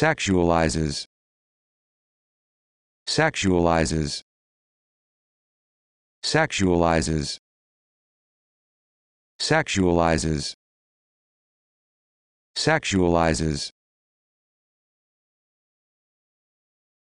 sexualizes sexualizes sexualizes sexualizes sexualizes